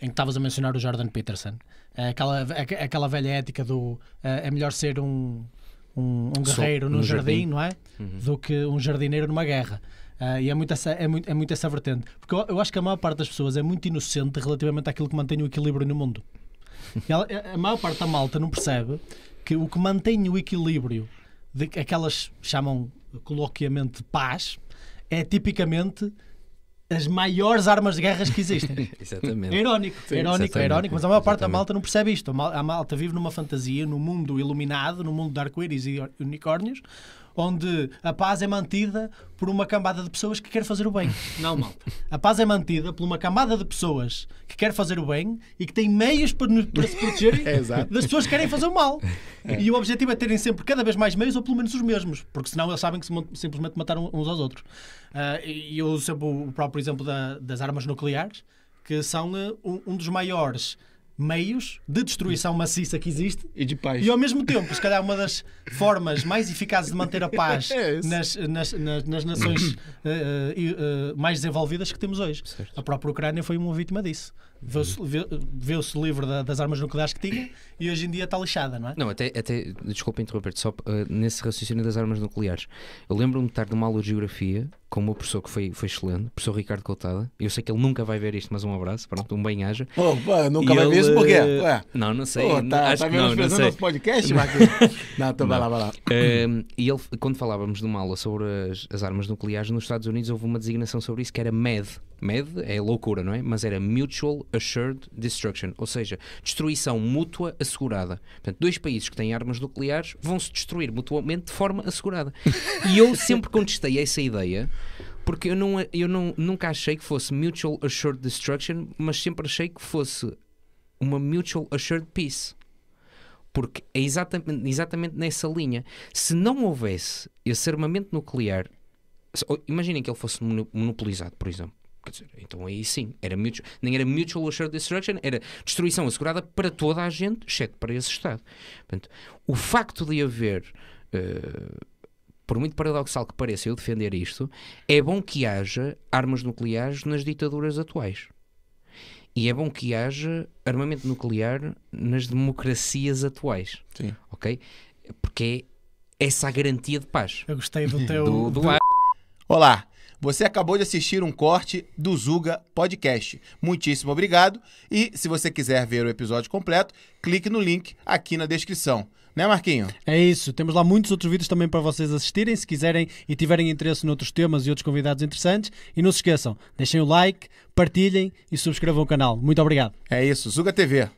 em que estavas a mencionar o Jordan Peterson, é aquela, é é aquela velha ética do é melhor ser um, um, um guerreiro num jardim, jardim, não é? Uhum. Do que um jardineiro numa guerra. Uh, e é muito, essa, é, muito, é muito essa vertente. Porque eu, eu, acho que a maior parte das pessoas é muito inocente relativamente àquilo que mantém o equilíbrio no mundo. Ela, a maior parte da malta não percebe que o que mantém o equilíbrio, de, aquelas chamam coloquiamente paz, é tipicamente as maiores armas de guerras que existem. Exatamente. É irónico, Sim, irónico, exatamente. É irónico, mas a maior parte da malta não percebe isto. A malta vive numa fantasia, num mundo iluminado, num mundo de arco-íris e unicórnios, onde a paz é mantida por uma camada de pessoas que quer fazer o bem. Não, mal. A paz é mantida por uma camada de pessoas que quer fazer o bem e que tem meios para, para se protegerem é, das pessoas que querem fazer o mal. É. E o objetivo é terem sempre cada vez mais meios ou pelo menos os mesmos, porque senão eles sabem que se, simplesmente mataram uns aos outros. Uh, e eu uso sempre o próprio exemplo da, das armas nucleares, que são uh, um, um dos maiores meios de destruição maciça que existe e de paz. E ao mesmo tempo, se calhar, uma das formas mais eficazes de manter a paz é nas, nas, nas, nas, nações uh, uh, mais desenvolvidas que temos hoje. Certo. A própria Ucrânia foi uma vítima disso. Viu-se uhum. livre da, das armas nucleares que tinha e hoje em dia está lixada, não é? Não, até, até desculpa interromper-te, só nesse raciocínio das armas nucleares. Eu lembro-me de estar numa aula de geografia com o meu professor, que foi, foi excelente, o professor Ricardo Coutada. Eu sei que ele nunca vai ver isto, mas um abraço, pronto, um bem haja oh, nunca e vai ele... ver isso porquê? Eh, Ué. Não, não sei. está oh, tá, tá a tá mesmo não, não nosso podcast, não, então vai lá, vai lá. Uh, e ele, quando falávamos de uma aula sobre as, as armas nucleares, nos Estados Unidos houve uma designação sobre isso que era MED, MED é loucura, não é? Mas era Mutual Assured Destruction, ou seja, destruição mútua assegurada. Portanto, dois países que têm armas nucleares vão se destruir mutuamente de forma assegurada. e eu sempre contestei essa ideia porque eu, não, eu não, nunca achei que fosse Mutual Assured Destruction, mas sempre achei que fosse uma Mutual Assured Peace. Porque é exatamente, exatamente nessa linha. Se não houvesse esse armamento nuclear, imaginem que ele fosse monopolizado, por exemplo Quer dizer, então aí sim, era mutual, nem era mutual assured destruction, era destruição assegurada para toda a gente, exceto para esse Estado. Portanto, o facto de haver. Uh, por muito paradoxal que pareça eu defender isto, é bom que haja armas nucleares nas ditaduras atuais. E é bom que haja armamento nuclear nas democracias atuais. Sim. Ok? Porque é essa a garantia de paz. Eu gostei do teu. Do, do... do... Olá! Você acabou de assistir um corte do Zuga Podcast. Muitíssimo obrigado. E se você quiser ver o episódio completo, clique no link aqui na descrição. Né, Marquinho? É isso. Temos lá muitos outros vídeos também para vocês assistirem, se quiserem e tiverem interesse em outros temas e outros convidados interessantes. E não se esqueçam, deixem o like, partilhem e subscrevam o canal. Muito obrigado. É isso. Zuga TV.